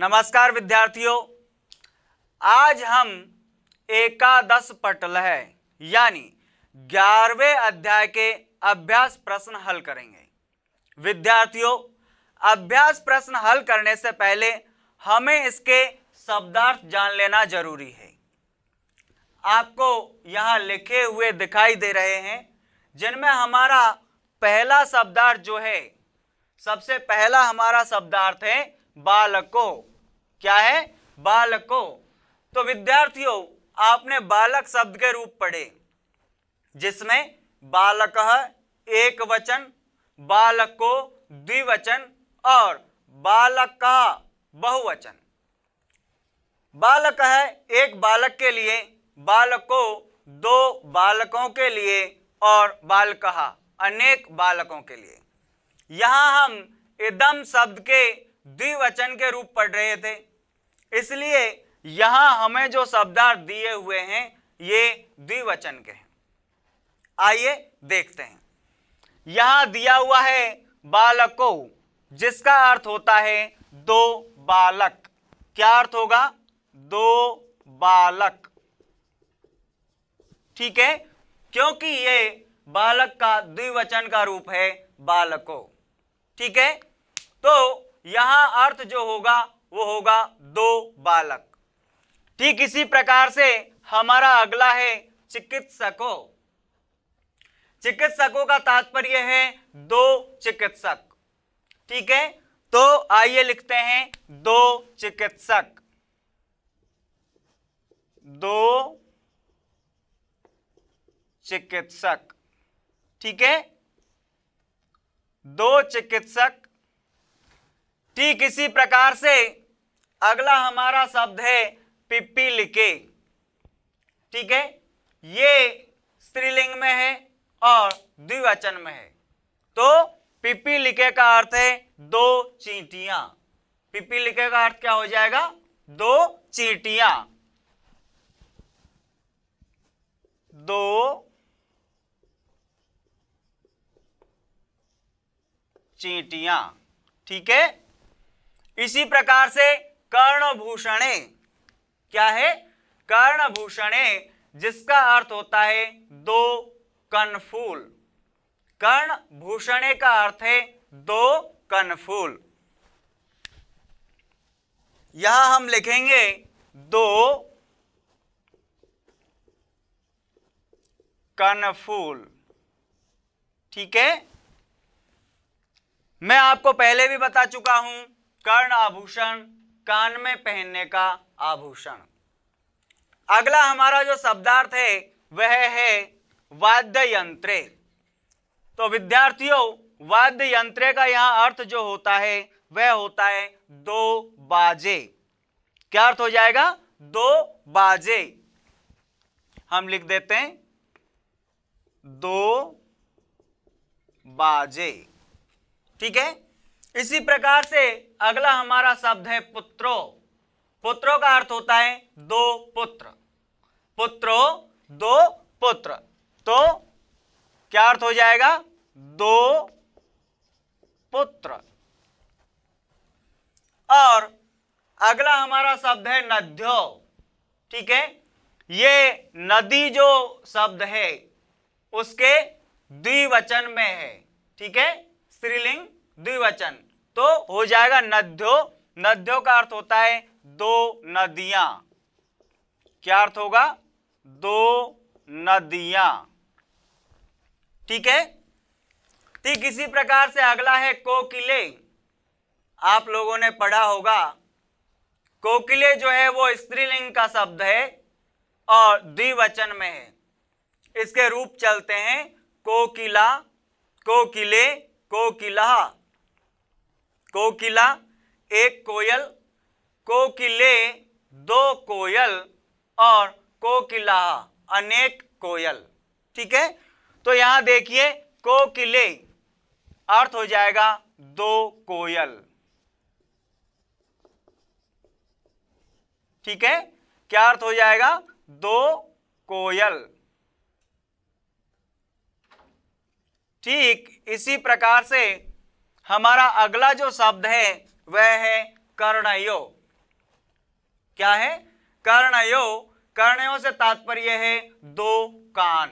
नमस्कार विद्यार्थियों आज हम एकादश है यानी ग्यारहवें अध्याय के अभ्यास प्रश्न हल करेंगे विद्यार्थियों अभ्यास प्रश्न हल करने से पहले हमें इसके शब्दार्थ जान लेना जरूरी है आपको यहाँ लिखे हुए दिखाई दे रहे हैं जिनमें हमारा पहला शब्दार्थ जो है सबसे पहला हमारा शब्दार्थ है बालकों क्या है बालकों तो विद्यार्थियों आपने बालक शब्द के रूप पढ़े जिसमें बालक एक वचन बालक को द्विवचन और बालक का बहुवचन बालक है एक बालक के लिए बालको दो बालकों के लिए और बाल कहा अनेक बालकों के लिए यहां हम इदम शब्द के द्विवचन के रूप पढ़ रहे थे इसलिए यहां हमें जो शब्दार्थ दिए हुए हैं ये द्विवचन के हैं आइए देखते हैं यहां दिया हुआ है बालको जिसका अर्थ होता है दो बालक क्या अर्थ होगा दो बालक ठीक है क्योंकि ये बालक का द्विवचन का रूप है बालको ठीक है तो यहां अर्थ जो होगा वो होगा दो बालक ठीक इसी प्रकार से हमारा अगला है चिकित्सकों चिकित्सकों का तात्पर्य है दो चिकित्सक ठीक है तो आइए लिखते हैं दो चिकित्सक दो चिकित्सक ठीक है दो चिकित्सक ठीक इसी प्रकार से अगला हमारा शब्द है पिपी लिखे ठीक है ये स्त्रीलिंग में है और द्विवचन में है तो पिपी लिखे का अर्थ है दो चींटियां पिपी लिखे का अर्थ क्या हो जाएगा दो चींटियां दो चींटियां ठीक है इसी प्रकार से कर्णभूषणे क्या है कर्णभूषणे जिसका अर्थ होता है दो कनफूल कर्ण भूषणे का अर्थ है दो कनफूल यहां हम लिखेंगे दो कनफूल ठीक है मैं आपको पहले भी बता चुका हूं कर्ण आभूषण कान में पहनने का आभूषण अगला हमारा जो शब्दार्थ है वह है वाद्य यंत्र तो विद्यार्थियों वाद्य यंत्र का यहां अर्थ जो होता है वह होता है दो बाजे क्या अर्थ हो जाएगा दो बाजे हम लिख देते हैं दो बाजे ठीक है इसी प्रकार से अगला हमारा शब्द है पुत्रो पुत्रों का अर्थ होता है दो पुत्र पुत्रो दो पुत्र तो क्या अर्थ हो जाएगा दो पुत्र और अगला हमारा शब्द है नद्यो ठीक है ये नदी जो शब्द है उसके द्विवचन में है ठीक है स्त्रीलिंग द्विवचन तो हो जाएगा नद्यो नद्यो का अर्थ होता है दो नदियां क्या अर्थ होगा दो नदियां ठीक है ठीक इसी प्रकार से अगला है कोकिले आप लोगों ने पढ़ा होगा कोकिले जो है वो स्त्रीलिंग का शब्द है और द्विवचन में है इसके रूप चलते हैं कोकिला कोकिले कोकिला कोकिला एक कोयल कोकिले दो कोयल और कोकिला अनेक कोयल ठीक है तो यहां देखिए कोकिले अर्थ हो जाएगा दो कोयल ठीक है क्या अर्थ हो जाएगा दो कोयल ठीक इसी प्रकार से हमारा अगला जो शब्द है वह है कर्णयो क्या है कर्णयो कर्णयो से तात्पर्य है दो कान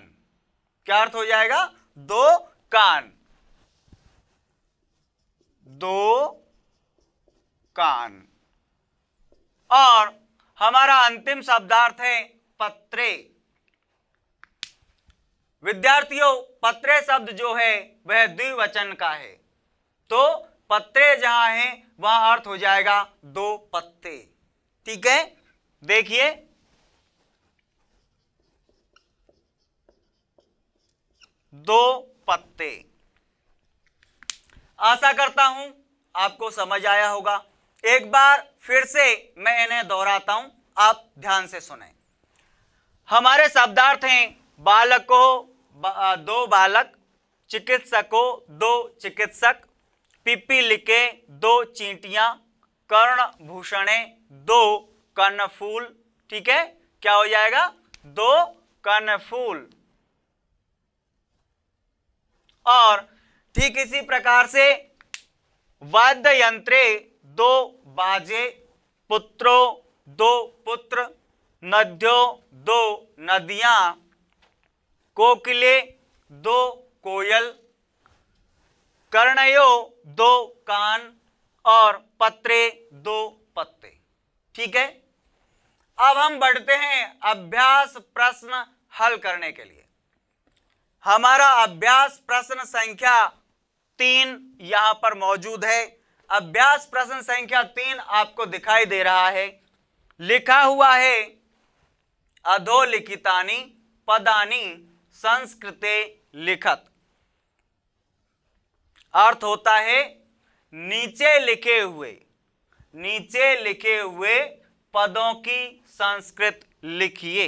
क्या अर्थ हो जाएगा दो कान दो कान और हमारा अंतिम शब्दार्थ है पत्रे विद्यार्थियों पत्रे शब्द जो है वह द्विवचन का है तो पत्ते जहां हैं वहां अर्थ हो जाएगा दो पत्ते ठीक है देखिए दो पत्ते आशा करता हूं आपको समझ आया होगा एक बार फिर से मैं इन्हें दोहराता हूं आप ध्यान से सुने हमारे शब्दार्थ हैं बालक को दो बालक चिकित्सक को दो चिकित्सक पिपील लिके दो चींटियां कर्ण भूषणे दो कर्णफूल ठीक है क्या हो जाएगा दो कर्णफूल और ठीक इसी प्रकार से वाद्य यंत्रे दो बाजे पुत्रो दो पुत्र नद्यो दो नदियां कोकिले दो कोयल कर्णयो दो कान और पत्रे दो पत्ते ठीक है अब हम बढ़ते हैं अभ्यास प्रश्न हल करने के लिए हमारा अभ्यास प्रश्न संख्या तीन यहां पर मौजूद है अभ्यास प्रश्न संख्या तीन आपको दिखाई दे रहा है लिखा हुआ है अधोलिखितानी पदानी संस्कृते लिखत अर्थ होता है नीचे लिखे हुए नीचे लिखे हुए पदों की संस्कृत लिखिए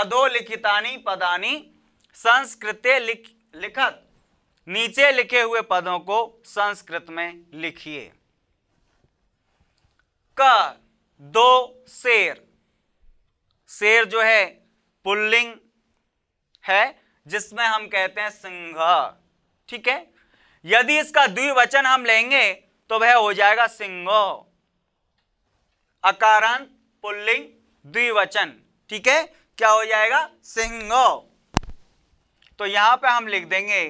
अधोलिखितानी पदानी संस्कृत लिख लिखत नीचे लिखे हुए पदों को संस्कृत में लिखिए क दो शेर शेर जो है पुल्लिंग है जिसमें हम कहते हैं सिंह ठीक है यदि इसका द्विवचन हम लेंगे तो वह हो जाएगा सिंगो अकारांत पुल्लिंग द्विवचन ठीक है क्या हो जाएगा सिंगो तो यहां पे हम लिख देंगे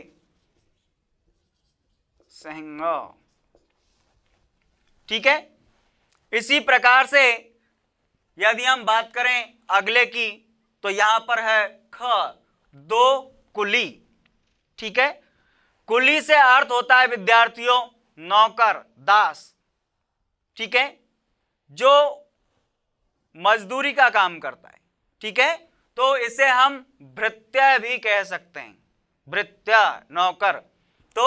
सिंगो ठीक है इसी प्रकार से यदि हम बात करें अगले की तो यहां पर है ख दो कुली ठीक है कुली से अर्थ होता है विद्यार्थियों नौकर दास ठीक है जो मजदूरी का काम करता है ठीक है तो इसे हम भृत्य भी कह सकते हैं भृत्य नौकर तो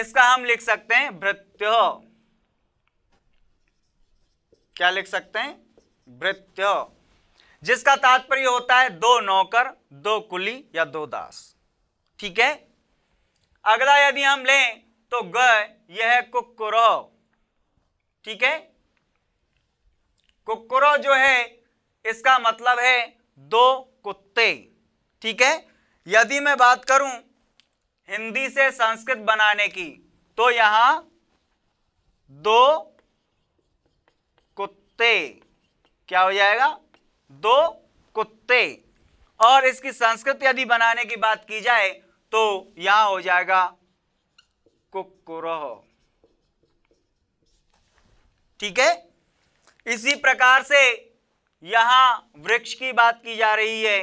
इसका हम लिख सकते हैं भृत्य क्या लिख सकते हैं भृत्य जिसका तात्पर्य होता है दो नौकर दो कुली या दो दास ठीक है अगला यदि हम लें तो ग यह है ठीक है कुकुरो जो है इसका मतलब है दो कुत्ते ठीक है यदि मैं बात करूं हिंदी से संस्कृत बनाने की तो यहां दो कुत्ते क्या हो जाएगा दो कुत्ते और इसकी संस्कृत यदि बनाने की बात की जाए तो यहां हो जाएगा कुकुरह ठीक है इसी प्रकार से यहां वृक्ष की बात की जा रही है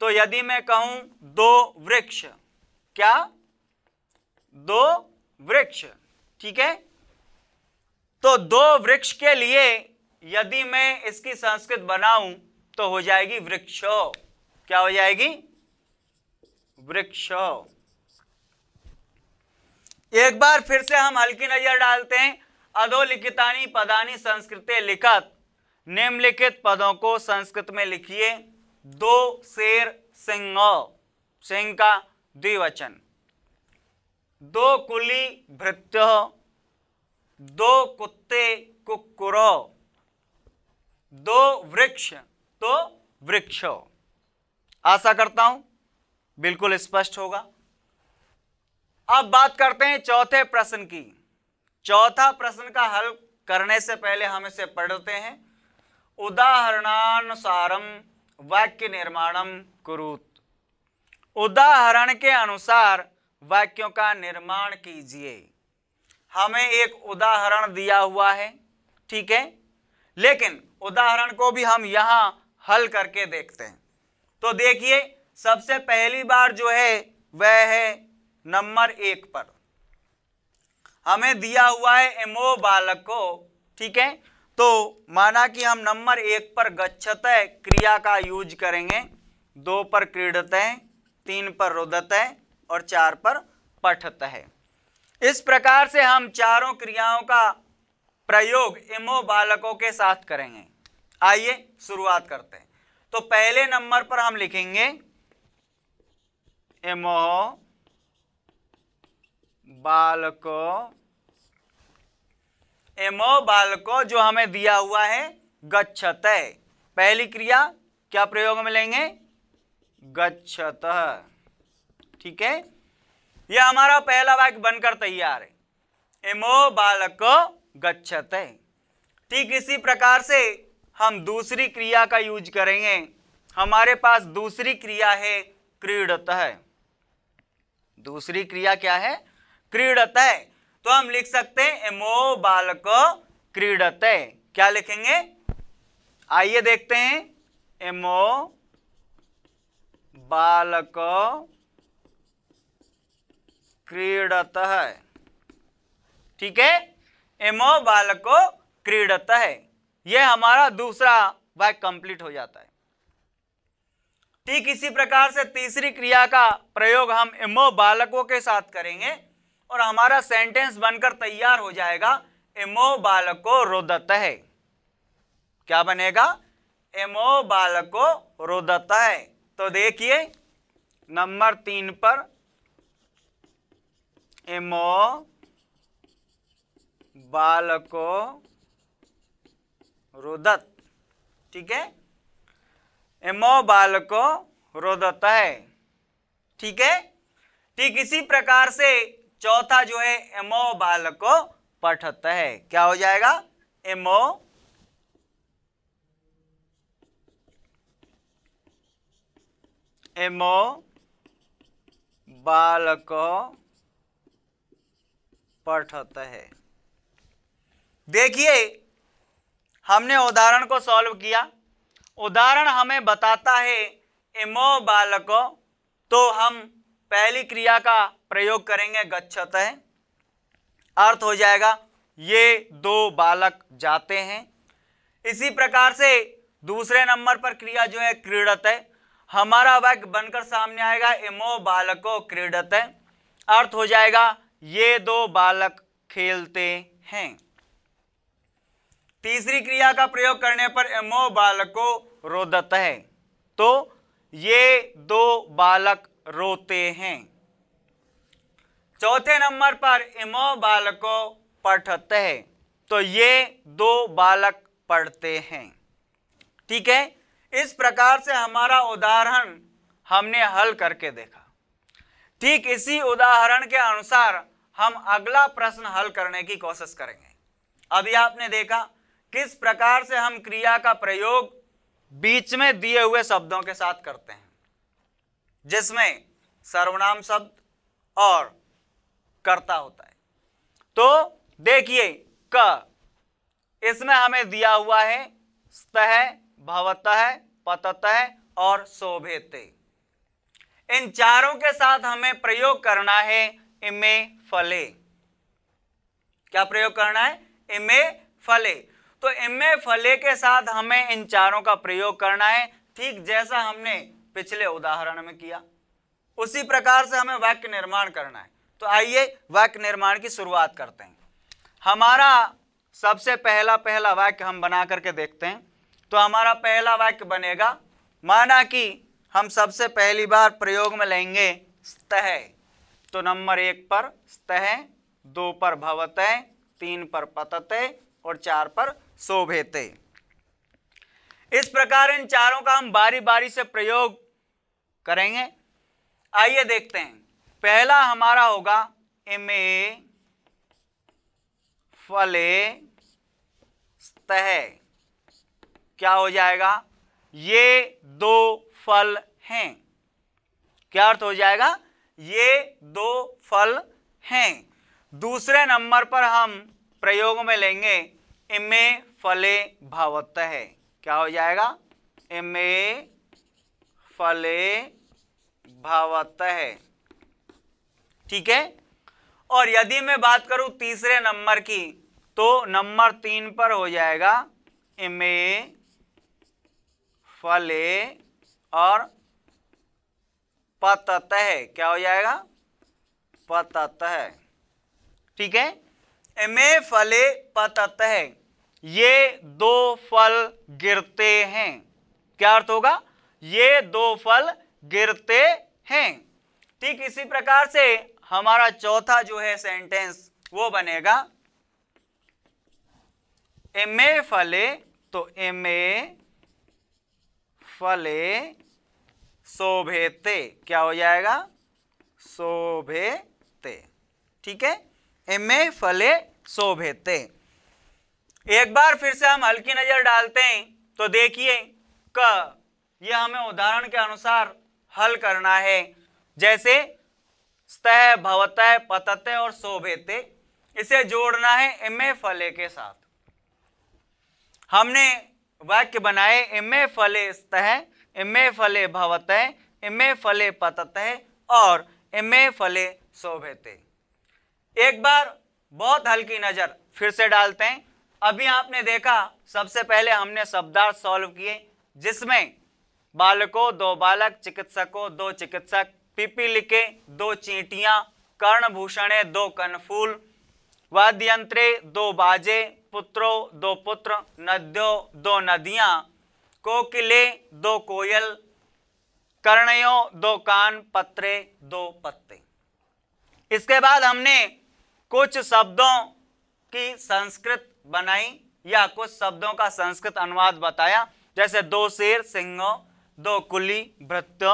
तो यदि मैं कहूं दो वृक्ष क्या दो वृक्ष ठीक है तो दो वृक्ष के लिए यदि मैं इसकी संस्कृत बनाऊं तो हो जाएगी वृक्ष क्या हो जाएगी वृक्ष एक बार फिर से हम हल्की नजर डालते हैं अधोलिखितानी पदानी संस्कृत लिखत निम्नलिखित पदों को संस्कृत में लिखिए दो शेर सिंह सिंह का द्विवचन दो कुली भृत्य दो कुत्ते कुकुर दो वृक्ष तो वृक्ष आशा करता हूं बिल्कुल स्पष्ट होगा अब बात करते हैं चौथे प्रश्न की चौथा प्रश्न का हल करने से पहले हम इसे पढ़ते हैं उदाहरणानुसारम वाक्य निर्माणम कुरुत उदाहरण के अनुसार वाक्यों का निर्माण कीजिए हमें एक उदाहरण दिया हुआ है ठीक है लेकिन उदाहरण को भी हम यहां हल करके देखते हैं तो देखिए सबसे पहली बार जो है वह है नंबर एक पर हमें दिया हुआ है एमओ बालक को ठीक है तो माना कि हम नंबर एक पर गच्छत क्रिया का यूज करेंगे दो पर क्रीडत तीन पर रुदत और चार पर पठत है इस प्रकार से हम चारों क्रियाओं का प्रयोग एमओ बालकों के साथ करेंगे आइए शुरुआत करते हैं तो पहले नंबर पर हम लिखेंगे एम बालक एमो बालक जो हमें दिया हुआ है गच्छत पहली क्रिया क्या प्रयोग में लेंगे गच्छत ठीक है यह हमारा पहला वाक्य बनकर तैयार है एमो बालक गच्छत ठीक इसी प्रकार से हम दूसरी क्रिया का यूज करेंगे हमारे पास दूसरी क्रिया है क्रीडत है दूसरी क्रिया क्या है क्रीडत तो हम लिख सकते हैं एमो बालक क्रीडत क्या लिखेंगे आइए देखते हैं एमो बालक क्रीडत है ठीक है एमो बालको क्रीडत है यह हमारा दूसरा वाक्य कंप्लीट हो जाता है ठीक इसी प्रकार से तीसरी क्रिया का प्रयोग हम इमो बालकों के साथ करेंगे और हमारा सेंटेंस बनकर तैयार हो जाएगा इमो बालको रोदत है क्या बनेगा एमो बालको रोदत है तो देखिए नंबर तीन पर एमो बालको रोदत ठीक है एमो बालको रोदत है ठीक है ठीक इसी प्रकार से चौथा जो है एमो बालको पठत है क्या हो जाएगा एमो एमो को पठत है देखिए हमने उदाहरण को सॉल्व किया उदाहरण हमें बताता है इमो बालको तो हम पहली क्रिया का प्रयोग करेंगे गच्छत है अर्थ हो जाएगा ये दो बालक जाते हैं इसी प्रकार से दूसरे नंबर पर क्रिया जो है क्रीडत है हमारा वाक्य बनकर सामने आएगा इमो बालको क्रीडत है अर्थ हो जाएगा ये दो बालक खेलते हैं तीसरी क्रिया का प्रयोग करने पर इमो बालको रोदत है तो ये दो बालक रोते हैं चौथे नंबर पर इमो बालको पठत है तो ये दो बालक पढ़ते हैं ठीक है इस प्रकार से हमारा उदाहरण हमने हल करके देखा ठीक इसी उदाहरण के अनुसार हम अगला प्रश्न हल करने की कोशिश करेंगे अभी आपने देखा किस प्रकार से हम क्रिया का प्रयोग बीच में दिए हुए शब्दों के साथ करते हैं जिसमें सर्वनाम शब्द और कर्ता होता है तो देखिए क इसमें हमें दिया हुआ है स्तः भवतः पततः और शोभेते इन चारों के साथ हमें प्रयोग करना है इमे फले क्या प्रयोग करना है इमे फले तो एम ए फले के साथ हमें इन चारों का प्रयोग करना है ठीक जैसा हमने पिछले उदाहरण में किया उसी प्रकार से हमें वाक्य निर्माण करना है तो आइए वाक्य निर्माण की शुरुआत करते हैं हमारा सबसे पहला पहला वाक्य हम बना करके देखते हैं तो हमारा पहला वाक्य बनेगा माना कि हम सबसे पहली बार प्रयोग में लेंगे स्तः तो नंबर एक पर स्तः दो पर भवतः तीन पर पततः और चार पर शोभेते इस प्रकार इन चारों का हम बारी बारी से प्रयोग करेंगे आइए देखते हैं पहला हमारा होगा इमे फले तह क्या हो जाएगा ये दो फल हैं क्या अर्थ हो जाएगा ये दो फल हैं दूसरे नंबर पर हम प्रयोग में लेंगे इमे फले भावत है क्या हो जाएगा एम ए फले भावत है ठीक है और यदि मैं बात करूं तीसरे नंबर की तो नंबर तीन पर हो जाएगा एम ए फले और पतत है क्या हो जाएगा पतत है ठीक है एम ए फले पतत है ये दो फल गिरते हैं क्या अर्थ होगा ये दो फल गिरते हैं ठीक इसी प्रकार से हमारा चौथा जो है सेंटेंस वो बनेगा एम ए फले तो एम ए फले शोभेते क्या हो जाएगा शोभेते ठीक है एम ए फले शोभेते एक बार फिर से हम हल्की नजर डालते हैं तो देखिए क यह हमें उदाहरण के अनुसार हल करना है जैसे स्तः भवतः पतते और शोभेते इसे जोड़ना है एम ए फले के साथ हमने वाक्य बनाए एम ए फले स्तः एम ए फले भवतः एम ए फले पततः और एम ए फले शोभेते एक बार बहुत हल्की नज़र फिर से डालते हैं अभी आपने देखा सबसे पहले हमने शब्दार्थ सॉल्व किए जिसमें बालकों दो बालक चिकित्सकों दो चिकित्सक लिखे दो चींटियां कर्णभूषणे दो कनफूल वाद्यंत्रे दो बाजे पुत्रों दो पुत्र नद्यो दो नदियां कोकिले दो कोयल कर्णयों दो कान पत्रे दो पत्ते इसके बाद हमने कुछ शब्दों की संस्कृत बनाई या कुछ शब्दों का संस्कृत अनुवाद बताया जैसे दो शेर सिंह दो कुली वृत्त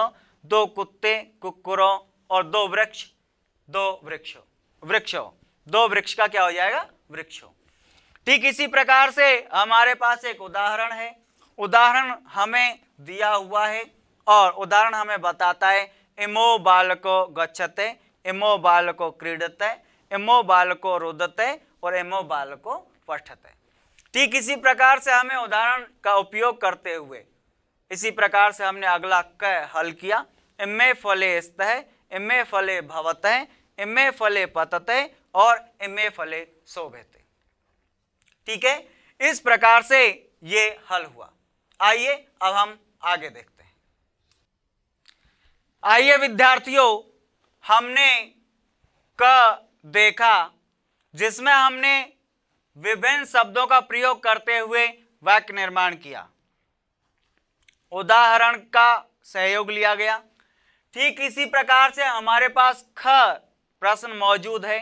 दो कुत्ते कुकुरों और दो वृक्ष दो वृक्षों वृक्षों दो वृक्ष का क्या हो जाएगा वृक्षों ठीक इसी प्रकार से हमारे पास एक उदाहरण है उदाहरण हमें दिया हुआ है और उदाहरण हमें बताता है इमो बालको गच्छते इमो बालको क्रीडते इमो बालको रोदते और इमो बालको पठते ठीक इसी प्रकार से हमें उदाहरण का उपयोग करते हुए इसी प्रकार से हमने अगला क हल किया इमे फले है इमे फले भवत इमे फले पतते और इमे फले शोभते ठीक है इस प्रकार से ये हल हुआ आइए अब हम आगे देखते हैं आइए विद्यार्थियों हमने क देखा जिसमें हमने विभिन्न शब्दों का प्रयोग करते हुए वाक्य निर्माण किया उदाहरण का सहयोग लिया गया ठीक इसी प्रकार से हमारे पास ख प्रश्न मौजूद है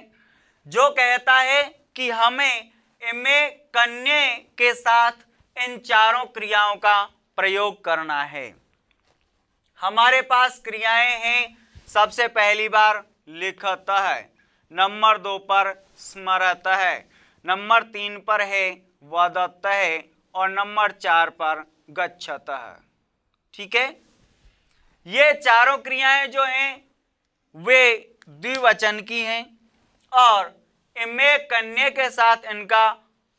जो कहता है कि हमें एम ए कन्या के साथ इन चारों क्रियाओं का प्रयोग करना है हमारे पास क्रियाएं हैं सबसे पहली बार लिखता है नंबर दो पर स्मरत है नंबर तीन पर है वदत है और नंबर चार पर गच्छत है ठीक है ये चारों क्रियाएं जो हैं वे द्विवचन की हैं और इनमें कन्या के साथ इनका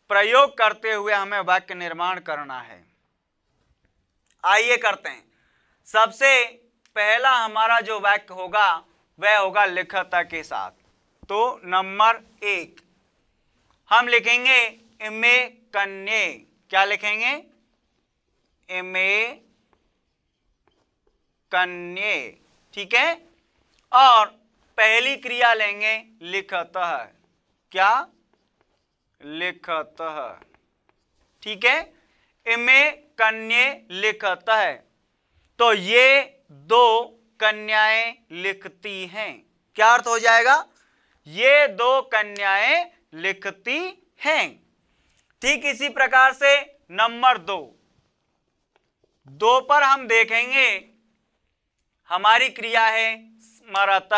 प्रयोग करते हुए हमें वाक्य निर्माण करना है आइए करते हैं सबसे पहला हमारा जो वाक्य होगा वह होगा लिखता के साथ तो नंबर एक हम लिखेंगे एम ए कन्ने क्या लिखेंगे एम ए कन्ने ठीक है और पहली क्रिया लेंगे लिखत क्या लिखत ठीक है एम ए कन्या लिखत है तो ये दो कन्याएं लिखती हैं क्या अर्थ हो जाएगा ये दो कन्याएं लिखती हैं ठीक इसी प्रकार से नंबर दो दो पर हम देखेंगे हमारी क्रिया है स्मरत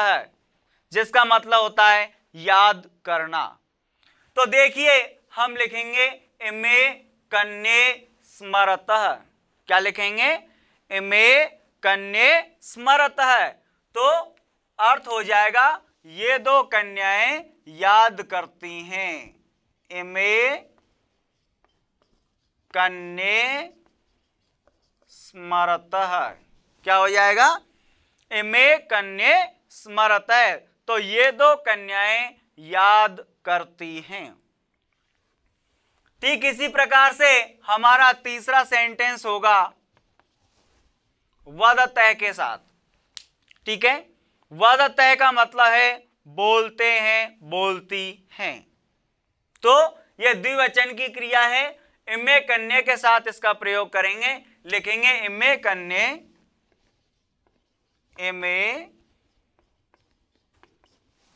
जिसका मतलब होता है याद करना तो देखिए हम लिखेंगे इमे कन्ने स्मरत क्या लिखेंगे इमे कन्ने स्मरत तो अर्थ हो जाएगा ये दो कन्याएं याद करती हैं इमे कन्ने स्मरत क्या हो जाएगा इमे कन्ने स्मरत तो ये दो कन्याएं याद करती हैं ठीक इसी प्रकार से हमारा तीसरा सेंटेंस होगा वदतः के साथ ठीक है वादा तय का मतलब है बोलते हैं बोलती हैं तो यह द्विवचन की क्रिया है इमे कन्या के साथ इसका प्रयोग करेंगे लिखेंगे इमे कन्या इमे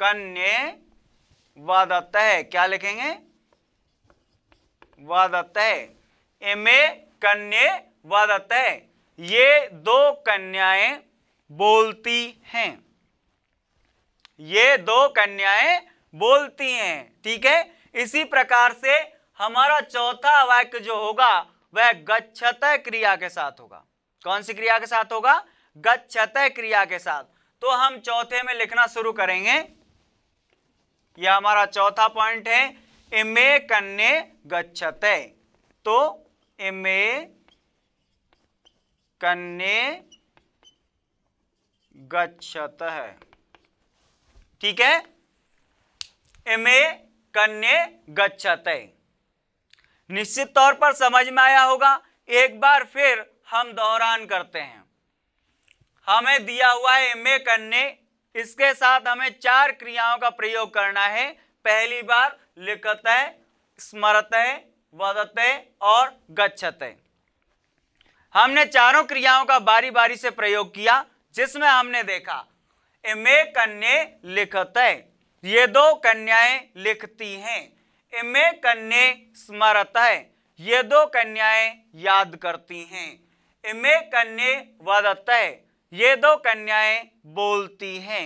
कन्ने वादतः क्या लिखेंगे वादतः इमे कन्या वादत ये दो कन्याएं बोलती हैं ये दो कन्याएं बोलती हैं ठीक है इसी प्रकार से हमारा चौथा वाक्य जो होगा वह गच्छत क्रिया के साथ होगा कौन सी क्रिया के साथ होगा गच्छत क्रिया के साथ तो हम चौथे में लिखना शुरू करेंगे यह हमारा चौथा पॉइंट है इमे कन्ने गच्छत तो इमे कन्ने गच्छत है ठीक है एमए कन्या गच्छत निश्चित तौर पर समझ में आया होगा एक बार फिर हम दोहरान करते हैं हमें दिया हुआ है एम ए करने इसके साथ हमें चार क्रियाओं का प्रयोग करना है पहली बार लिखत है स्मरत है वदत है और गच्छत है हमने चारों क्रियाओं का बारी बारी से प्रयोग किया जिसमें हमने देखा इमे कन्या लिखते ये दो कन्याएं लिखती हैं इमे कन्या स्मरत है ये दो कन्याएं याद करती हैं इमे कन्या वदत है ये दो कन्याएं बोलती हैं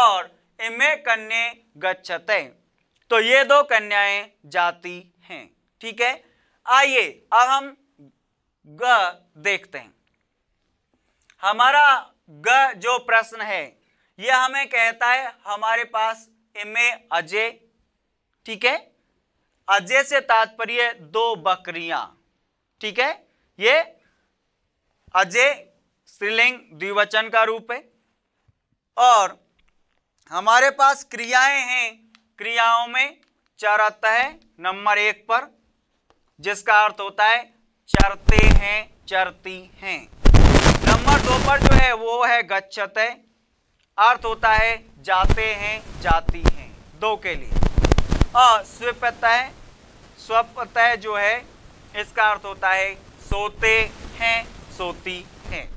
और इमे कन्या गच्छत तो ये दो कन्याएं जाती हैं ठीक है आइए अब हम ग देखते हैं हमारा ग जो प्रश्न है यह हमें कहता है हमारे पास एम ए अजय ठीक है अजय से तात्पर्य दो बकरियां ठीक है ये अजय श्रीलिंग द्विवचन का रूप है और हमारे पास क्रियाएं हैं क्रियाओं में चर आता है नंबर एक पर जिसका अर्थ होता है चरते हैं चरती हैं नंबर दो पर जो है वो है गच्छत है अर्थ होता है जाते हैं जाती हैं दो के लिए अस्वप्रत्यय स्वप्रत्यय जो है इसका अर्थ होता है सोते हैं सोती हैं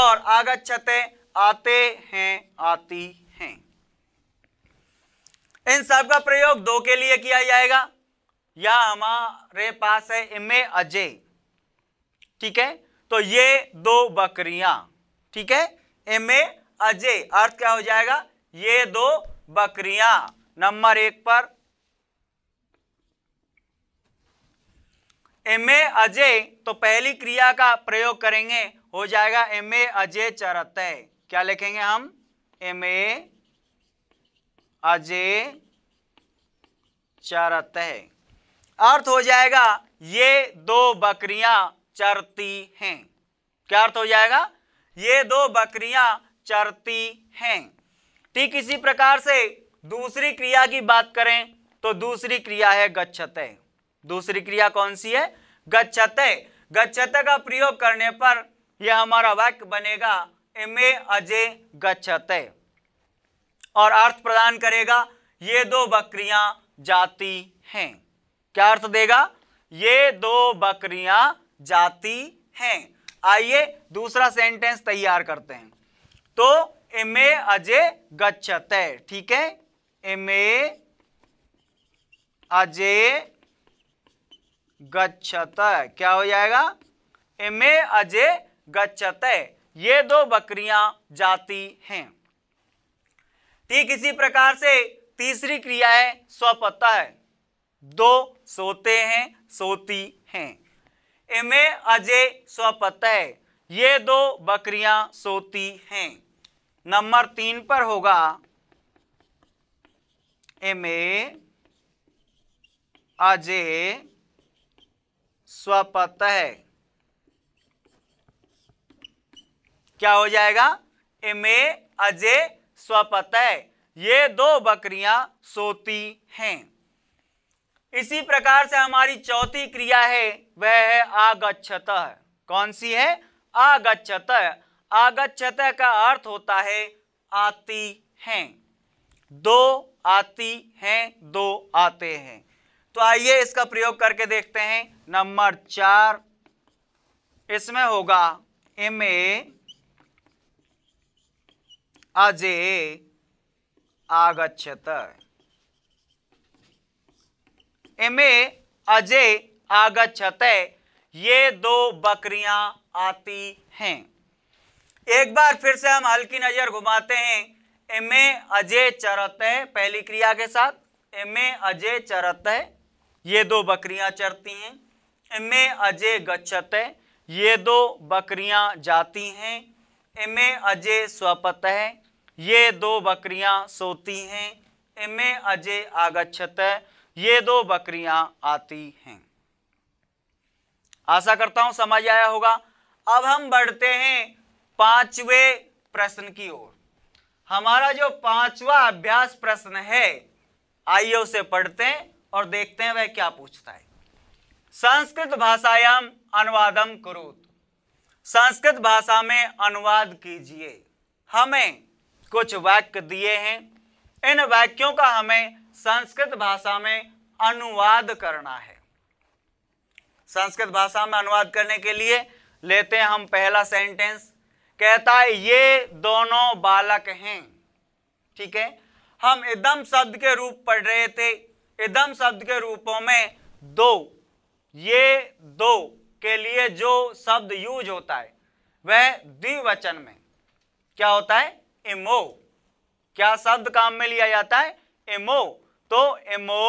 और आगच्छते आते हैं आती हैं इन सब का प्रयोग दो के लिए किया जाएगा या हमारे पास है इमे अजय ठीक है तो ये दो बकरियां ठीक है इमे अजय अर्थ क्या हो जाएगा ये दो बकरियां नंबर एक पर एम ए अजय तो पहली क्रिया का प्रयोग करेंगे हो जाएगा एम ए अजय चरत क्या लिखेंगे हम एम ए अजय चरत अर्थ हो जाएगा ये दो बकरियां चरती हैं क्या अर्थ हो जाएगा ये दो बकरियां चरती हैं ठीक इसी प्रकार से दूसरी क्रिया की बात करें तो दूसरी क्रिया है गच्छते दूसरी क्रिया कौन सी है गच्छते गच्छते का प्रयोग करने पर यह हमारा वाक्य बनेगा इमे अजय गच्छते और अर्थ प्रदान करेगा ये दो बकरियां जाती हैं क्या अर्थ देगा ये दो बकरियां जाती हैं आइए दूसरा सेंटेंस तैयार करते हैं तो एम ए अजय गच्छत ठीक है एम ए अजय गच्छत क्या हो जाएगा एम ए अजय गच्छत ये दो बकरियां जाती हैं ठीक इसी प्रकार से तीसरी क्रिया है स्वपता है दो सोते हैं सोती हैं ए अजय स्वपत है ये दो बकरियां सोती हैं नंबर तीन पर होगा एम ए अजय है क्या हो जाएगा एम ए अजय है ये दो बकरियां सोती हैं इसी प्रकार से हमारी चौथी क्रिया है वह है अगछत कौन सी है अगछत आगत का अर्थ होता है आती हैं दो आती हैं दो आते हैं तो आइए इसका प्रयोग करके देखते हैं नंबर चार इसमें होगा एम ए अजय आगछत एम ए अजय आगछत ये दो बकरियां आती हैं एक बार फिर से हम हल्की नजर घुमाते हैं एम ए अजय चरत है पहली क्रिया के साथ एम ए अजय चरत है ये दो बकरियां चरती हैं एम ए अजय गच्छत है ये दो बकरियां जाती हैं एम ए अजय स्वपत है ये दो बकरियां सोती हैं एम ए अजय आगच्छत है ये दो बकरियां आती हैं आशा करता हूं समझ आया होगा अब हम बढ़ते हैं पांचवे प्रश्न की ओर हमारा जो पांचवा अभ्यास प्रश्न है आइए उसे पढ़ते हैं और देखते हैं वह क्या पूछता है संस्कृत भाषायाम अनुवादम करोत संस्कृत भाषा में अनुवाद कीजिए हमें कुछ वाक्य दिए हैं इन वाक्यों का हमें संस्कृत भाषा में अनुवाद करना है संस्कृत भाषा में अनुवाद करने के लिए लेते हैं हम पहला सेंटेंस कहता है ये दोनों बालक हैं ठीक है हम इदम शब्द के रूप पढ़ रहे थे इदम शब्द के रूपों में दो ये दो के लिए जो शब्द यूज होता है वह द्विवचन में क्या होता है इमो क्या शब्द काम में लिया जाता है इमो तो इमो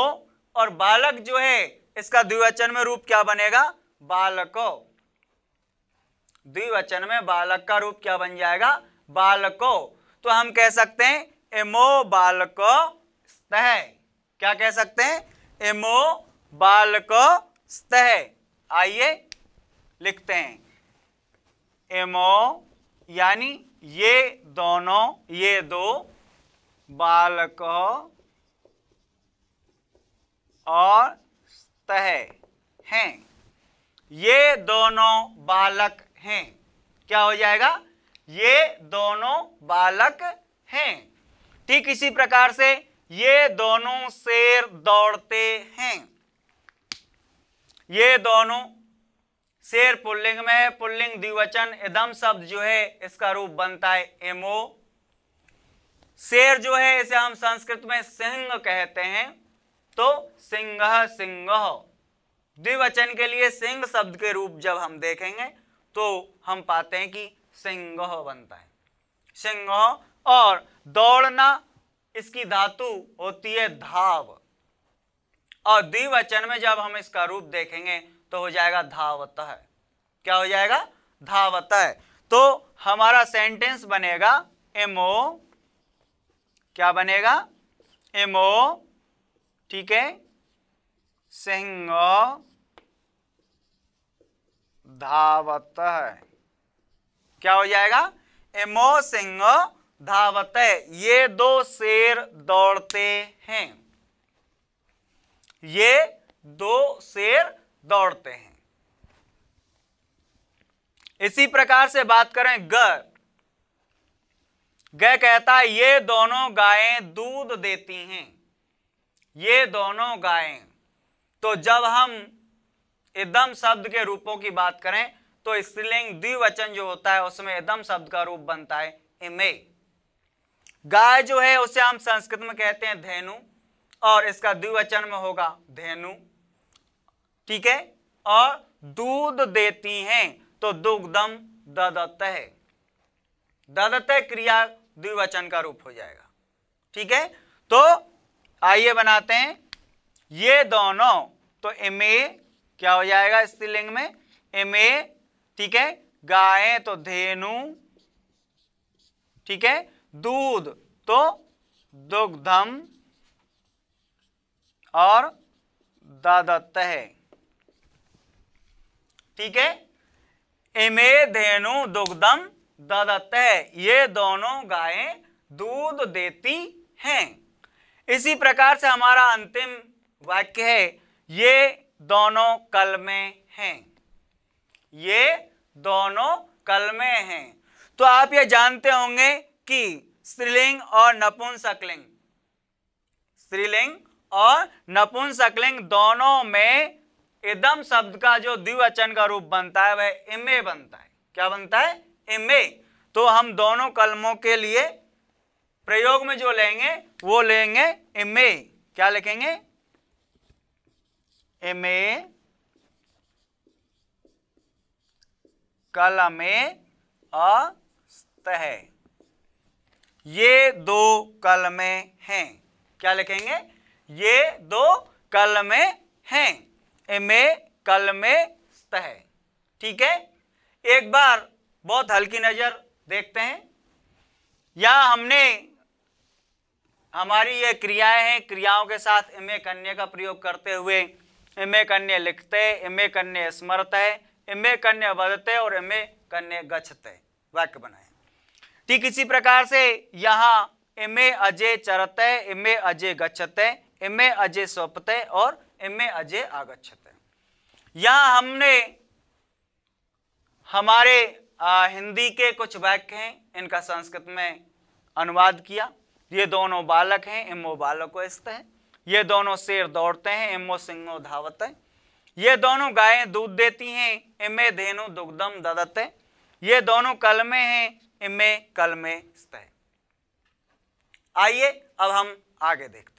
और बालक जो है इसका द्विवचन में रूप क्या बनेगा बालको द्विवचन में बालक का रूप क्या बन जाएगा बालको तो हम कह सकते हैं एमो बालको स्तः क्या कह सकते हैं एमो बालको स्तः आइए लिखते हैं एमो यानी ये दोनों ये दो बालक और स्तः हैं ये दोनों बालक हैं क्या हो जाएगा ये दोनों बालक हैं ठीक इसी प्रकार से ये दोनों शेर दौड़ते हैं ये दोनों शेर पुल्लिंग में है पुल्लिंग द्विवचन एदम शब्द जो है इसका रूप बनता है एमो शेर जो है इसे हम संस्कृत में सिंह कहते हैं तो सिंह सिंह द्विवचन के लिए सिंह शब्द के रूप जब हम देखेंगे तो हम पाते हैं कि सिंह बनता है सिंह और दौड़ना इसकी धातु होती है धाव और द्विवचन में जब हम इसका रूप देखेंगे तो हो जाएगा है क्या हो जाएगा है तो हमारा सेंटेंस बनेगा एमओ क्या बनेगा एमओ ठीक है सिंह धावत क्या हो जाएगा एमो सिंह धावत ये दो शेर दौड़ते हैं ये दो शेर दौड़ते हैं इसी प्रकार से बात करें ग गह कहता है ये दोनों गायें दूध देती हैं ये दोनों गायें तो जब हम इदम शब्द के रूपों की बात करें तो स्त्रीलिंग द्विवचन जो होता है उसमें इदम शब्द का रूप बनता है इमे गाय जो है उसे हम संस्कृत में कहते हैं धेनु और इसका द्विवचन में होगा धेनु ठीक है और दूध देती हैं तो दुग्धम ददत है ददत क्रिया द्विवचन का रूप हो जाएगा ठीक है तो आइए बनाते हैं ये दोनों तो इमे क्या हो जाएगा स्त्रीलिंग में एम ए ठीक है गाय तो धेनु ठीक है दूध तो दुग्धम और दादत्त है ठीक है एमे धेनु दुग्धम ददत है ये दोनों गायें दूध देती हैं इसी प्रकार से हमारा अंतिम वाक्य है ये दोनों कलमे हैं ये दोनों कलमे हैं तो आप ये जानते होंगे कि स्त्रीलिंग और नपुंसकलिंग स्त्रीलिंग और नपुंसकलिंग दोनों में इदम शब्द का जो द्विवचन का रूप बनता है वह इमे बनता है क्या बनता है इमे तो हम दोनों कलमों के लिए प्रयोग में जो लेंगे वो लेंगे इमे क्या लिखेंगे एम ए कलम अस्त है ये दो कलमे हैं क्या लिखेंगे ये दो कलमे हैं एम ए कलमे स्त है ठीक है एक बार बहुत हल्की नज़र देखते हैं या हमने हमारी ये क्रियाएं हैं क्रियाओं के साथ एम ए कन्या का प्रयोग करते हुए इमे कन्या लिखते इमे कन्या स्मरते इमे कन्या बदते और इमे कन्या गछते वाक्य बनाए ठीक इसी प्रकार से यहाँ इमे अजय चरते इमे अजय एम इमे अजय स्वपते और इमे अजय आगछते यहाँ हमने हमारे आ, हिंदी के कुछ वाक्य हैं इनका संस्कृत में अनुवाद किया ये दोनों बालक हैं इमो बालको स्थित हैं ये दोनों शेर दौड़ते हैं एमो सिंगो है ये दोनों गायें दूध देती हैं इमे धेनु दुग्धम ददते ये दोनों कलमे हैं इमे कलमे स्त आइए अब हम आगे देखते